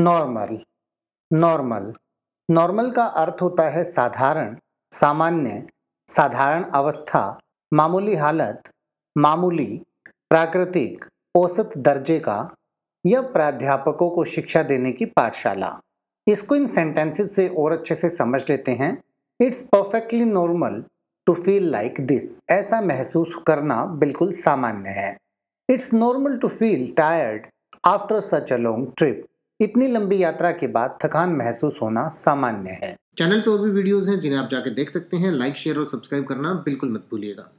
normal normal normal का अर्थ होता है साधारण सामान्य साधारण अवस्था मामूली हालत मामूली प्राकृतिक औसत दर्जे का यह प्राध्यापकों को शिक्षा देने की पाठशाला इसको इन सेंटेंसेस से और अच्छे से समझ लेते हैं it's perfectly normal to feel like this ऐसा महसूस करना बिल्कुल सामान्य है it's normal to feel tired after such a long trip इतनी लंबी यात्रा के बाद थकान महसूस होना सामान्य है चैनल पर भी वीडियोस हैं जिन्हें आप जाके देख सकते हैं लाइक शेयर और सब्सक्राइब करना बिल्कुल मत भूलिएगा